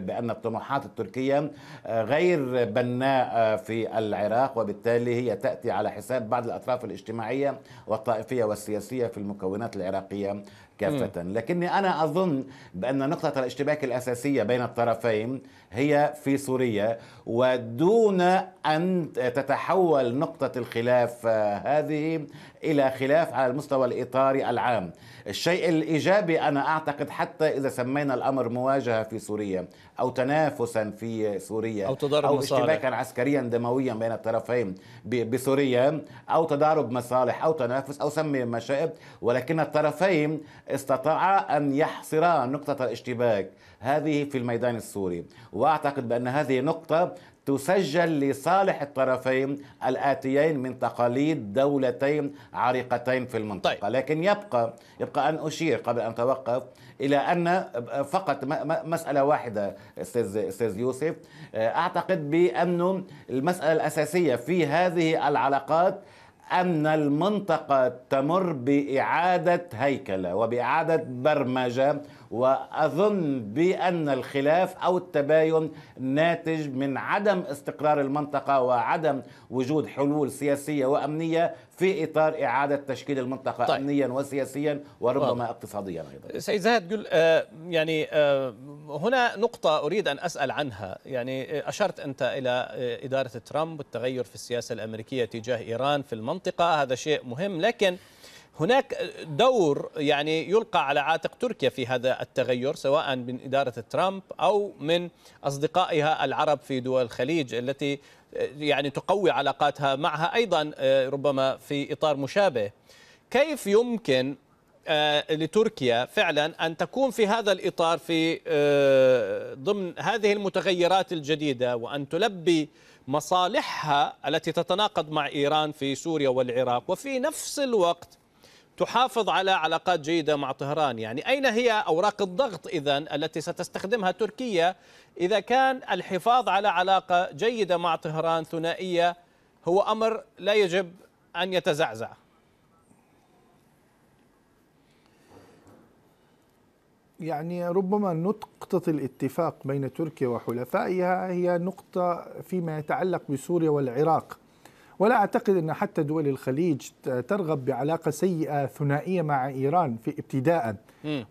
بان الطموحات التركيه غير بناء في العراق وبالتالي هي تاتي على حساب بعض الاطراف الاجتماعيه والطائفيه والسياسيه في المكونات العراقيه كافة لكني أنا أظن بأن نقطة الاشتباك الأساسية بين الطرفين هي في سوريا ودون أن تتحول نقطة الخلاف آه، هذه إلى خلاف على المستوى الإطاري العام الشيء الإيجابي أنا أعتقد حتى إذا سمينا الأمر مواجهة في سوريا أو تنافسا في سوريا أو تضارب أو مصالح. اشتباكا عسكريا دمويا بين الطرفين بسوريا أو تضارب مصالح أو تنافس أو سمي ما شئت ولكن الطرفين استطاعا أن يحصرا نقطة الاشتباك هذه في الميدان السوري وأعتقد بأن هذه نقطة تسجل لصالح الطرفين الآتيين من تقاليد دولتين عريقتين في المنطقة طيب. لكن يبقى يبقى أن أشير قبل أن أتوقف إلى أن فقط مسألة واحدة أستاذ يوسف آه، أعتقد بأنه المسألة الأساسية في هذه العلاقات أن المنطقة تمر بإعادة هيكلة وبإعادة برمجة وأظن بأن الخلاف أو التباين ناتج من عدم استقرار المنطقة وعدم وجود حلول سياسية وأمنية في إطار إعادة تشكيل المنطقة طيب. أمنيا وسياسيا وربما واضح. اقتصاديا أيضا سيد زاهد قل... آه يعني آه هنا نقطة أريد أن أسأل عنها يعني آه، أشرت أنت إلى آه، إدارة ترامب والتغير في السياسة الأمريكية تجاه إيران في المنطقة هذا شيء مهم لكن هناك دور يعني يلقى على عاتق تركيا في هذا التغير سواء من إدارة ترامب أو من أصدقائها العرب في دول الخليج التي يعني تقوي علاقاتها معها أيضا آه، ربما في إطار مشابه كيف يمكن آه، لتركيا فعلا أن تكون في هذا الإطار في آه، ضمن هذه المتغيرات الجديدة وأن تلبي مصالحها التي تتناقض مع إيران في سوريا والعراق وفي نفس الوقت تحافظ على علاقات جيدة مع طهران يعني أين هي أوراق الضغط إذا التي ستستخدمها تركيا إذا كان الحفاظ على علاقة جيدة مع طهران ثنائية هو أمر لا يجب أن يتزعزع يعني ربما نقطة الاتفاق بين تركيا وحلفائها هي نقطة فيما يتعلق بسوريا والعراق ولا أعتقد أن حتى دول الخليج ترغب بعلاقة سيئة ثنائية مع إيران في ابتداء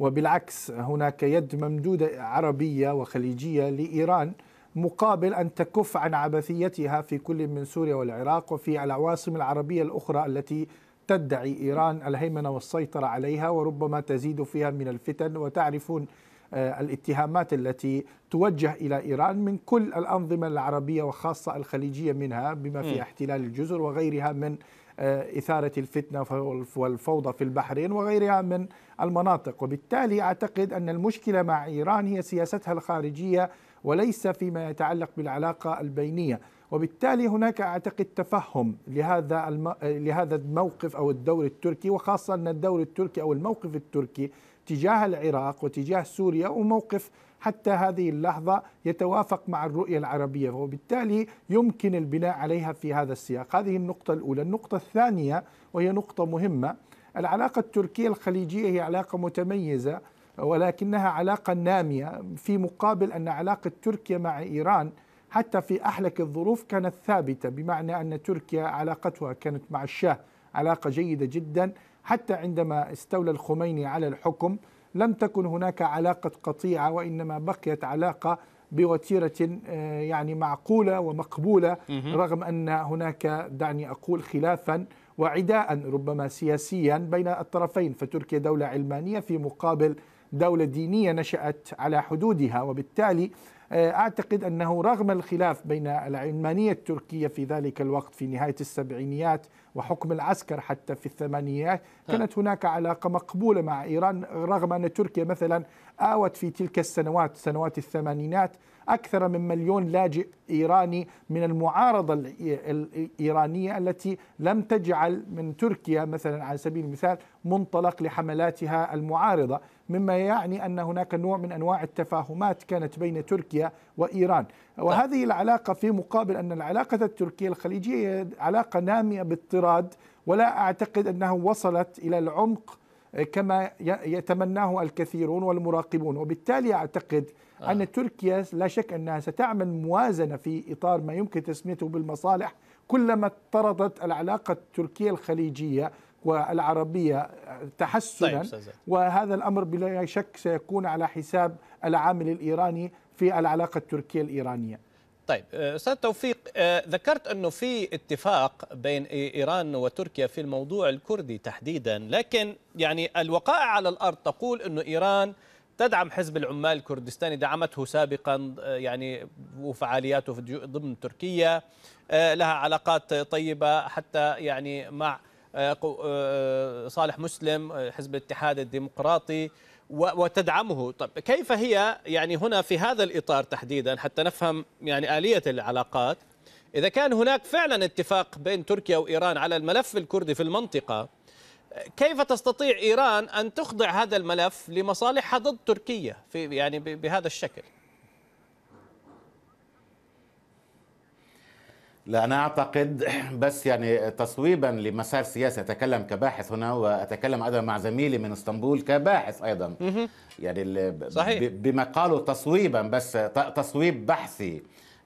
وبالعكس هناك يد ممدودة عربية وخليجية لإيران مقابل أن تكف عن عبثيتها في كل من سوريا والعراق وفي العواصم العربية الأخرى التي تدعي إيران الهيمنة والسيطرة عليها وربما تزيد فيها من الفتن وتعرفون آه، الاتهامات التي توجه إلى إيران من كل الأنظمة العربية وخاصة الخليجية منها بما فيها احتلال الجزر وغيرها من آه، إثارة الفتنة والفوضى في البحرين وغيرها من المناطق وبالتالي أعتقد أن المشكلة مع إيران هي سياستها الخارجية وليس فيما يتعلق بالعلاقة البينية وبالتالي هناك اعتقد تفهم لهذا الم... لهذا الموقف او الدور التركي وخاصه ان الدور التركي او الموقف التركي تجاه العراق وتجاه سوريا وموقف حتى هذه اللحظة يتوافق مع الرؤية العربية وبالتالي يمكن البناء عليها في هذا السياق هذه النقطة الأولى النقطة الثانية وهي نقطة مهمة العلاقة التركية الخليجية هي علاقة متميزة ولكنها علاقة نامية في مقابل أن علاقة تركيا مع إيران حتى في أحلك الظروف كانت ثابتة بمعنى أن تركيا علاقتها كانت مع الشاه علاقة جيدة جدا حتى عندما استولى الخميني على الحكم لم تكن هناك علاقة قطيعة وإنما بقيت علاقة بوتيرة آه، يعني معقولة ومقبولة رغم أن هناك دعني أقول خلافا وعداء ربما سياسيا بين الطرفين فتركيا دولة علمانية في مقابل دولة دينية نشأت على حدودها وبالتالي آه، أعتقد أنه رغم الخلاف بين العلمانية التركية في ذلك الوقت في نهاية السبعينيات وحكم العسكر حتى في الثمانينات طيب. كانت هناك علاقة مقبولة مع إيران رغم أن تركيا مثلا آوت في تلك السنوات سنوات الثمانينات أكثر من مليون لاجئ إيراني من المعارضة الإيرانية التي لم تجعل من تركيا مثلا على سبيل المثال منطلق لحملاتها المعارضة مما يعني أن هناك نوع من أنواع التفاهمات كانت بين تركيا وإيران طيب. وهذه العلاقة في مقابل أن العلاقة التركية الخليجية علاقة نامية بالطراد ولا أعتقد أنها وصلت إلى العمق كما يتمناه الكثيرون والمراقبون وبالتالي أعتقد آه. أن تركيا لا شك أنها ستعمل موازنة في إطار ما يمكن تسميته بالمصالح كلما اضطردت العلاقة التركية الخليجية والعربية تحسنا طيب وهذا الأمر بلا شك سيكون على حساب العامل الإيراني في العلاقة التركية الإيرانية طيب آه، استاذ توفيق آه، ذكرت انه في اتفاق بين ايران وتركيا في الموضوع الكردي تحديدا لكن يعني الوقائع على الارض تقول انه ايران تدعم حزب العمال الكردستاني دعمته سابقا يعني وفعالياته ضمن تركيا آه، لها علاقات طيبة حتى يعني مع آه، آه، صالح مسلم حزب الاتحاد الديمقراطي وتدعمه طب كيف هي يعني هنا في هذا الإطار تحديدا حتى نفهم يعني آلية العلاقات إذا كان هناك فعلا اتفاق بين تركيا وإيران على الملف الكردي في المنطقة كيف تستطيع إيران أن تخضع هذا الملف لمصالحها ضد تركيا في يعني بهذا الشكل لا أنا أعتقد بس يعني تصويبا لمسار سياسي أتكلم كباحث هنا وأتكلم أيضا مع زميلي من اسطنبول كباحث أيضا يعني صحيح. بما قالوا تصويبا بس تصويب بحثي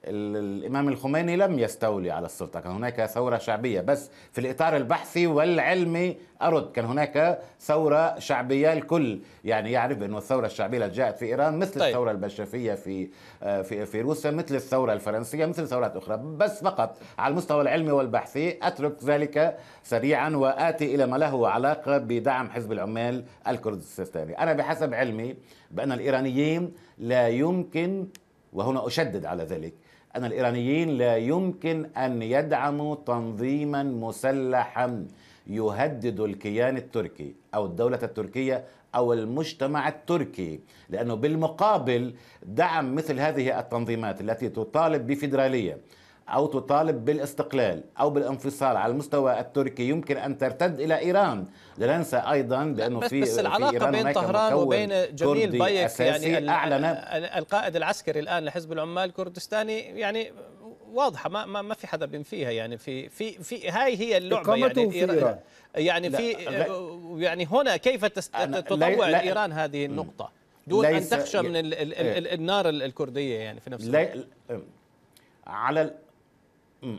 الإمام الخميني لم يستولي على السلطة كان هناك ثورة شعبية بس في الإطار البحثي والعلمي أرد كان هناك ثورة شعبية الكل يعني يعرف أن الثورة الشعبية التي جاءت في إيران مثل طيب. الثورة البلشفيه في آه، في في روسيا مثل الثورة الفرنسية مثل ثورات أخرى بس فقط على المستوى العلمي والبحثي أترك ذلك سريعا وآتي إلى ما له علاقة بدعم حزب العمال الكرد السيستاني أنا بحسب علمي بأن الإيرانيين لا يمكن وهنا أشدد على ذلك أن الإيرانيين لا يمكن أن يدعموا تنظيما مسلحا يهدد الكيان التركي أو الدولة التركية أو المجتمع التركي لأنه بالمقابل دعم مثل هذه التنظيمات التي تطالب بفيدرالية أو تطالب بالاستقلال أو بالانفصال على المستوى التركي يمكن أن ترتد إلى إيران لا ننسى أيضا بأنه بس في بس العلاقة في بين طهران وبين جميل بايك يعني أعلن القائد العسكري الآن لحزب العمال الكردستاني يعني واضحه ما ما, في حدا بينفيها يعني في في في هاي هي اللعبه يعني في إيران يعني في يعني هنا كيف تطوع ايران هذه النقطه دون ان تخشى من إيه. النار الكرديه يعني في نفس الوقت إيه. على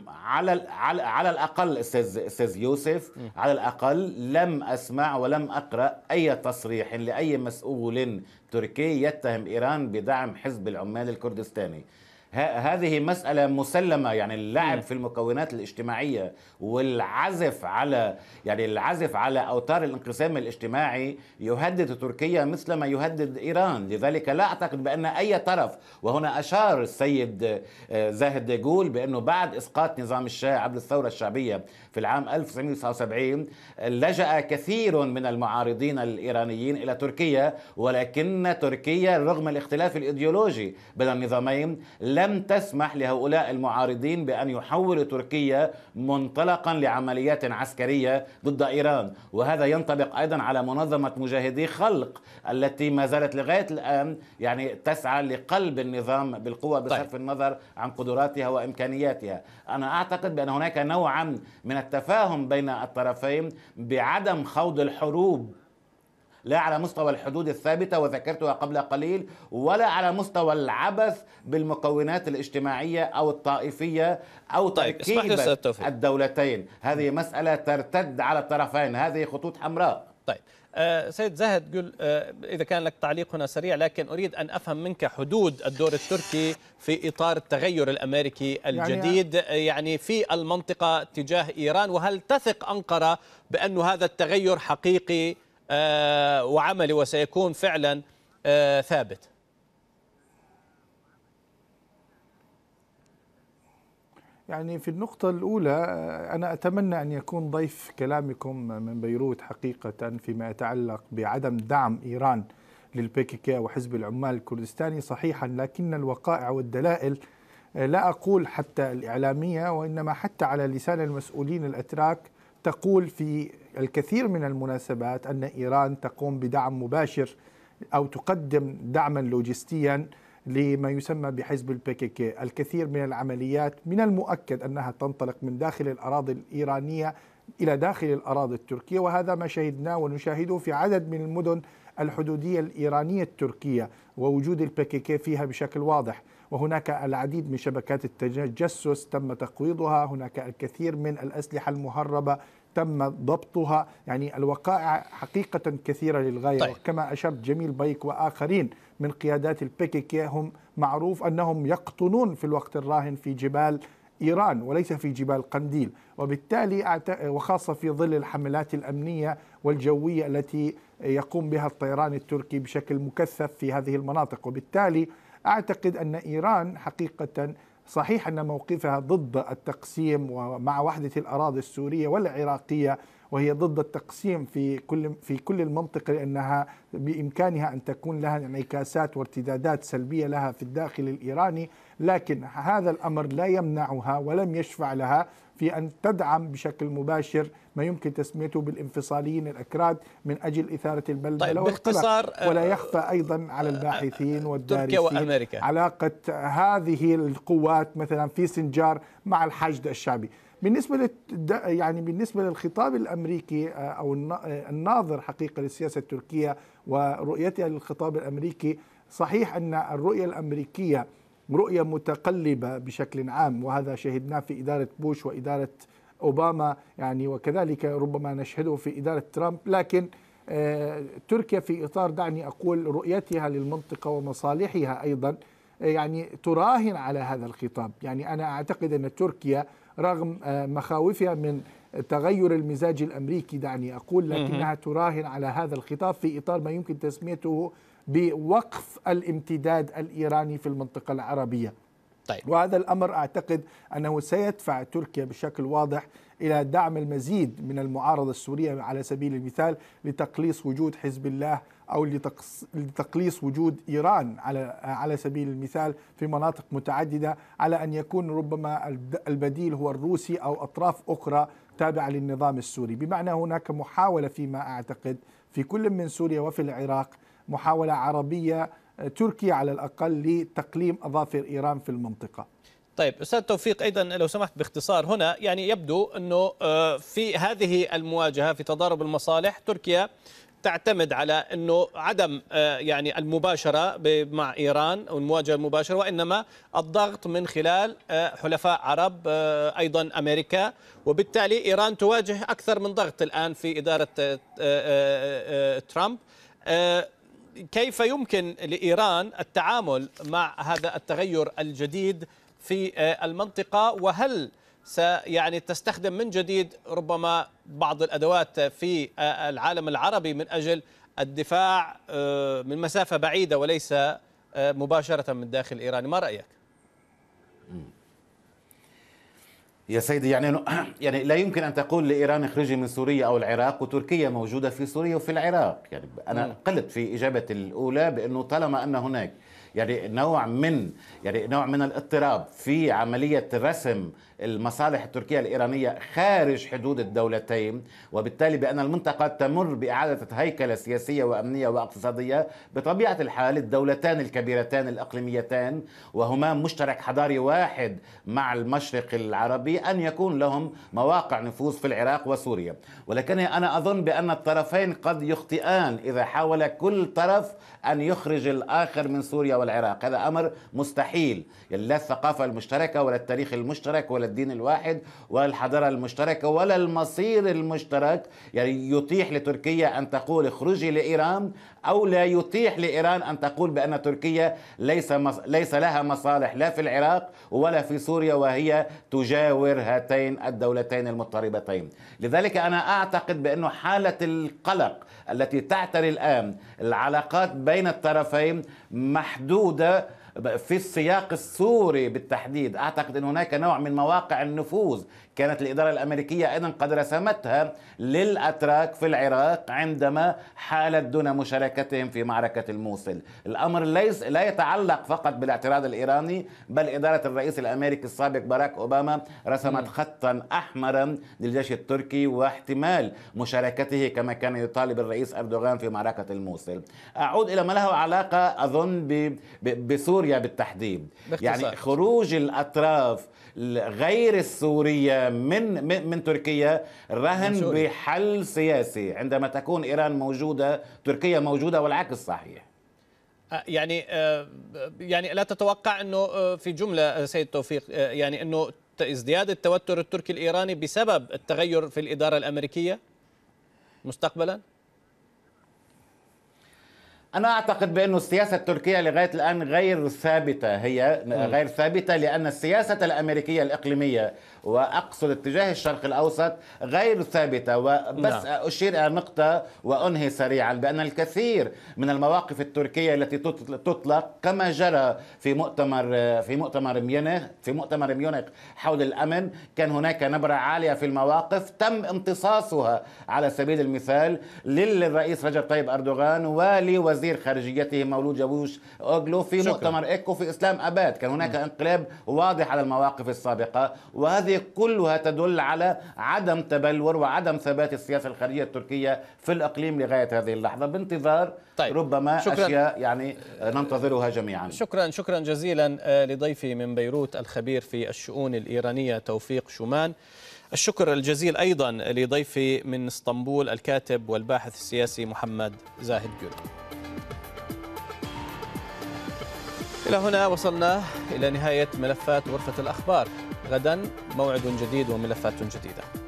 على على الاقل استاذ استاذ يوسف على الاقل لم اسمع ولم اقرا اي تصريح لاي مسؤول تركي يتهم ايران بدعم حزب العمال الكردستاني هذه مسألة مسلمة يعني اللعب في المكونات الاجتماعية والعزف على يعني العزف على أوتار الانقسام الاجتماعي يهدد تركيا مثلما يهدد إيران لذلك لا أعتقد بأن أي طرف وهنا أشار السيد آه، زاهد ديغول بأنه بعد إسقاط نظام الشاه عبر الثورة الشعبية في العام 1979 لجأ كثير من المعارضين الإيرانيين إلى تركيا ولكن تركيا رغم الاختلاف الإيديولوجي بين النظامين لم تسمح لهؤلاء المعارضين بأن يحولوا تركيا منطلقا لعمليات عسكرية ضد إيران وهذا ينطبق أيضا على منظمة مجاهدي خلق التي ما زالت لغاية الآن يعني تسعى لقلب النظام بالقوة بصرف طيب. النظر عن قدراتها وإمكانياتها أنا أعتقد بأن هناك نوعا من التفاهم بين الطرفين بعدم خوض الحروب لا على مستوى الحدود الثابته وذكرتها قبل قليل ولا على مستوى العبث بالمكونات الاجتماعيه او الطائفيه او طيب الدولتين هذه مساله ترتد على الطرفين هذه خطوط حمراء طيب آه، سيد زاهد قل آه، إذا كان لك تعليق هنا سريع لكن أريد أن أفهم منك حدود الدور التركي في إطار التغير الأمريكي يعني الجديد يعني, يعني في المنطقة تجاه إيران وهل تثق أنقرة بأن هذا التغير حقيقي وعملي وسيكون فعلا ثابت يعني في النقطة الأولى آه، أنا أتمنى أن يكون ضيف كلامكم من بيروت حقيقة فيما يتعلق بعدم دعم إيران للبيكيكي وحزب العمال الكردستاني صحيحا لكن الوقائع والدلائل آه، لا أقول حتى الإعلامية وإنما حتى على لسان المسؤولين الأتراك تقول في الكثير من المناسبات أن إيران تقوم بدعم مباشر أو تقدم دعما لوجستيا لما يسمى بحزب البيكيكي الكثير من العمليات من المؤكد أنها تنطلق من داخل الأراضي الإيرانية إلى داخل الأراضي التركية وهذا ما شهدناه ونشاهده في عدد من المدن الحدودية الإيرانية التركية ووجود البيكيكي فيها بشكل واضح وهناك العديد من شبكات التجسس تم تقويضها هناك الكثير من الأسلحة المهربة تم ضبطها يعني الوقائع حقيقة كثيرة للغاية طيب. كما أشرت جميل بيك وآخرين من قيادات البيكيكي هم معروف أنهم يقطنون في الوقت الراهن في جبال إيران وليس في جبال قنديل وبالتالي وخاصة في ظل الحملات الأمنية والجوية التي يقوم بها الطيران التركي بشكل مكثف في هذه المناطق وبالتالي أعتقد أن إيران حقيقة صحيح أن موقفها ضد التقسيم ومع وحدة الأراضي السورية والعراقية وهي ضد التقسيم في كل في كل المنطقه لانها بامكانها ان تكون لها انعكاسات وارتدادات سلبيه لها في الداخل الايراني، لكن هذا الامر لا يمنعها ولم يشفع لها في ان تدعم بشكل مباشر ما يمكن تسميته بالانفصاليين الاكراد من اجل اثاره البلبله طيب باختصار ولا آه، يخفى ايضا على الباحثين آه، آه، والدارسين تركيا وأمريكا. علاقه هذه القوات مثلا في سنجار مع الحشد الشعبي بالنسبه للد... يعني بالنسبه للخطاب الامريكي آه، او آه، الناظر حقيقه للسياسه التركيه ورؤيتها للخطاب الامريكي صحيح ان الرؤيه الامريكيه رؤيه متقلبه بشكل عام وهذا شهدناه في اداره بوش واداره اوباما يعني وكذلك ربما نشهده في اداره ترامب لكن آه، تركيا في اطار دعني اقول رؤيتها للمنطقه ومصالحها ايضا يعني تراهن على هذا الخطاب يعني انا اعتقد ان تركيا رغم آه، مخاوفها من تغير المزاج الامريكي دعني اقول لكنها تراهن على هذا الخطاب في اطار ما يمكن تسميته بوقف الامتداد الايراني في المنطقه العربيه. طيب. وهذا الامر اعتقد انه سيدفع تركيا بشكل واضح الى دعم المزيد من المعارضه السوريه على سبيل المثال لتقليص وجود حزب الله او لتقليص وجود ايران على على سبيل المثال في مناطق متعدده على ان يكون ربما البديل هو الروسي او اطراف اخرى تابعه للنظام السوري، بمعنى هناك محاوله فيما اعتقد في كل من سوريا وفي العراق محاوله عربيه آه، تركيا على الاقل لتقليم اظافر ايران في المنطقه. طيب استاذ توفيق ايضا لو سمحت باختصار هنا يعني يبدو انه آه، في هذه المواجهه في تضارب المصالح تركيا تعتمد على انه عدم آه، يعني المباشره مع ايران والمواجهه المباشره وانما الضغط من خلال آه، حلفاء عرب آه، ايضا امريكا وبالتالي ايران تواجه اكثر من ضغط الان في اداره ترامب كيف يمكن لايران التعامل مع هذا التغير الجديد في المنطقه وهل سيعني تستخدم من جديد ربما بعض الادوات في العالم العربي من اجل الدفاع من مسافه بعيده وليس مباشره من داخل الايراني، ما رايك؟ يا سيدي يعني (clears throat) يعني لا يمكن ان تقول لايران اخرجي من سوريا او العراق وتركيا موجوده في سوريا وفي العراق، يعني انا قلت في اجابه الاولى بانه طالما ان هناك يعني نوع من يعني نوع من الاضطراب في عمليه رسم المصالح التركية الإيرانية خارج حدود الدولتين وبالتالي بأن المنطقة تمر بإعادة هيكلة سياسية وأمنية واقتصادية بطبيعة الحال الدولتان الكبيرتان الأقليميتان وهما مشترك حضاري واحد مع المشرق العربي أن يكون لهم مواقع نفوذ في العراق وسوريا ولكن أنا أظن بأن الطرفين قد يخطئان إذا حاول كل طرف أن يخرج الآخر من سوريا والعراق هذا أمر مستحيل لا الثقافة المشتركة ولا التاريخ المشترك ولا الدين الواحد والحضارة المشتركة ولا المصير المشترك يعني يتيح لتركيا أن تقول اخرجي لإيران أو لا يتيح لإيران أن تقول بأن تركيا ليس, مص... ليس لها مصالح لا في العراق ولا في سوريا وهي تجاور هاتين الدولتين المضطربتين لذلك أنا أعتقد بأن حالة القلق التي تعتري الآن العلاقات بين الطرفين محدودة في السياق السوري بالتحديد اعتقد ان هناك نوع من مواقع النفوذ كانت الإدارة الأمريكية أيضا قد رسمتها للأتراك في العراق عندما حالت دون مشاركتهم في معركة الموصل الأمر ليس لا يتعلق فقط بالاعتراض الإيراني بل إدارة الرئيس الأمريكي السابق باراك أوباما رسمت خطا أحمرا للجيش التركي واحتمال مشاركته كما كان يطالب الرئيس أردوغان في معركة الموصل أعود إلى ما له علاقة أظن بسوريا بالتحديد باختصار. يعني خروج الأطراف غير السورية من من تركيا رهن من بحل سياسي عندما تكون إيران موجودة تركيا موجودة والعكس صحيح أه، يعني أه، يعني لا تتوقع انه أه، في جمله سيد توفيق يعني انه ازدياد التوتر التركي الايراني بسبب التغير في الاداره الامريكيه مستقبلا أنا أعتقد بأن السياسة التركية لغاية الآن غير ثابتة هي غير ثابتة لأن السياسة الأمريكية الإقليمية واقصد اتجاه الشرق الاوسط غير ثابته وبس نعم. لا. اشير الى نقطه وانهي سريعا بان الكثير من المواقف التركيه التي تطلق كما جرى في مؤتمر في مؤتمر ميونخ في مؤتمر ميونخ حول الامن كان هناك نبره عاليه في المواقف تم امتصاصها على سبيل المثال للرئيس رجب طيب اردوغان ولوزير خارجيته مولود جابوش اوغلو في شكرا. مؤتمر ايكو في اسلام اباد كان هناك انقلاب واضح على المواقف السابقه وهذه كلها تدل على عدم تبلور وعدم ثبات السياسه الخارجيه التركيه في الاقليم لغايه هذه اللحظه بانتظار طيب. ربما شكرا. اشياء يعني ننتظرها جميعا شكرا شكرا جزيلا آه، لضيفي من بيروت الخبير في الشؤون الايرانيه توفيق شومان الشكر الجزيل ايضا لضيفي من اسطنبول الكاتب والباحث السياسي محمد زاهد جوري إلى هنا وصلنا إلى نهاية ملفات غرفة الأخبار غدا موعد جديد وملفات جديده